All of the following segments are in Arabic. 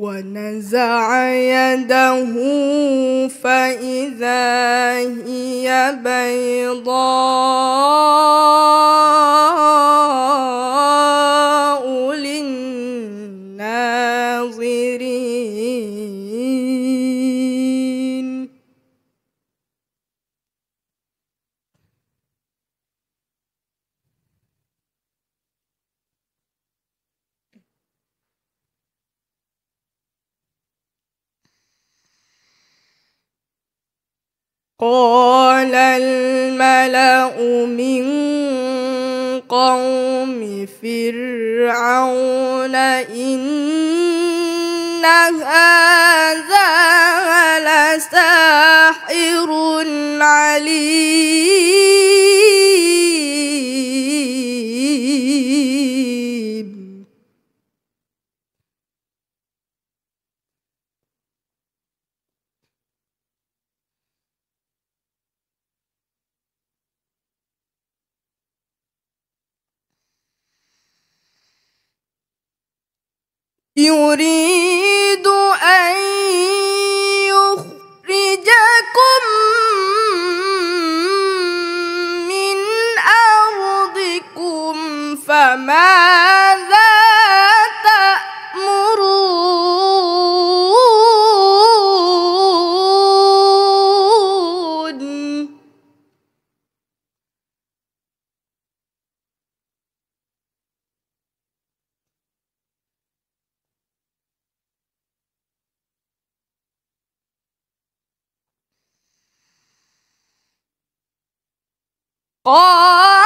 ونزع يده فإذا هي بيضاء قال الملأ من قوم فرعون إن هذا لساحر عليم يريد Bye!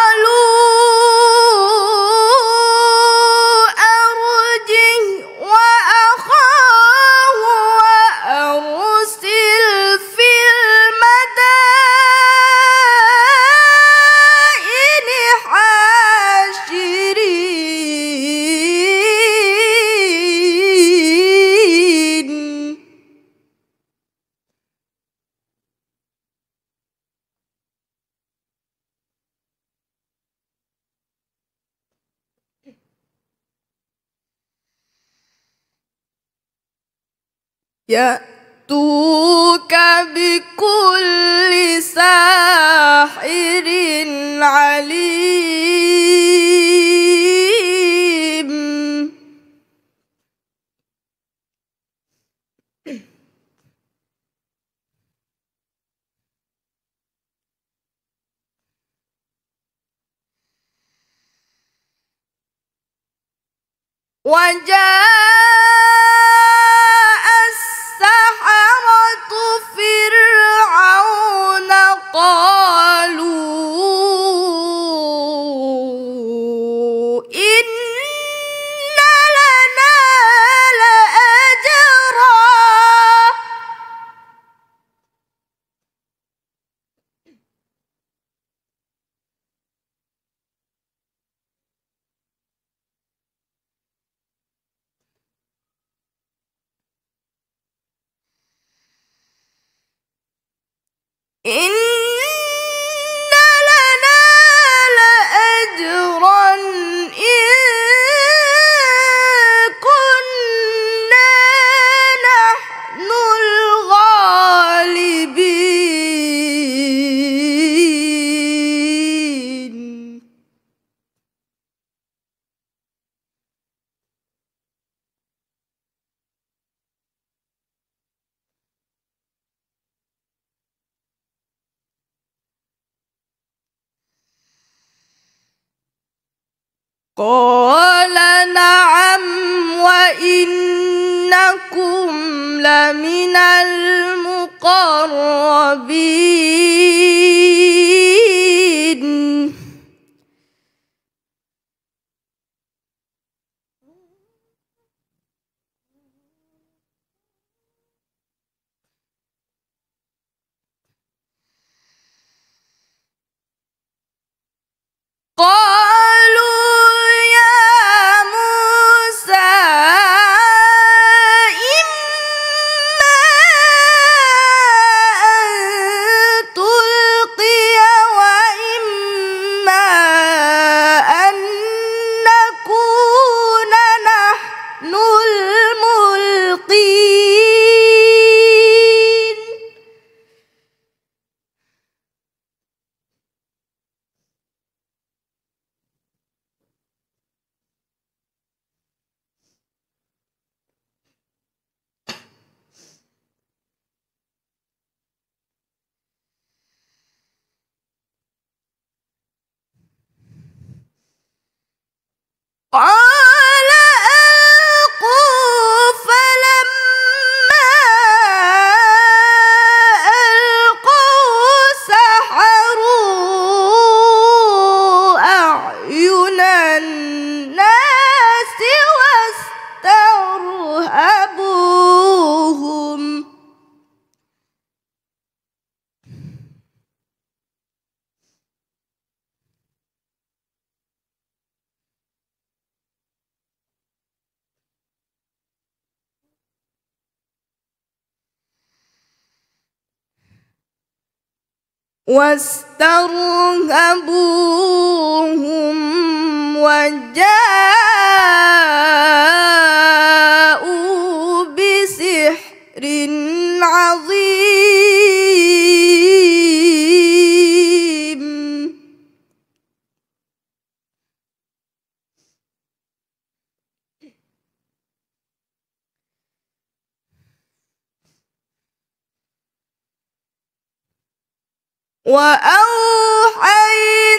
يأتوك بكل ساحر عليم وجاء قال نعم وإنكم لمن المقربين Ah! واسترهبوهم وجاءوا وأوحينا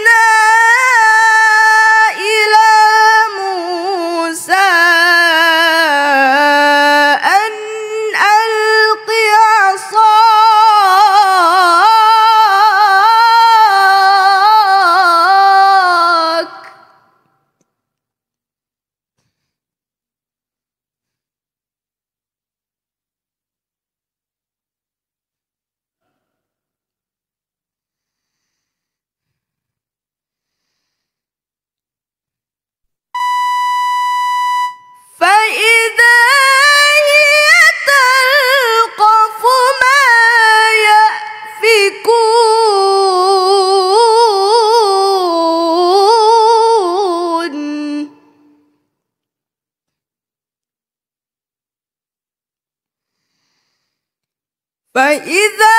فإذا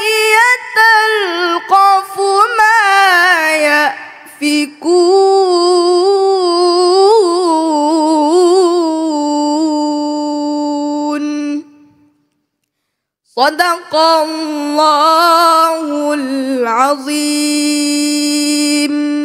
هي تلقف ما يأفكون صدق الله العظيم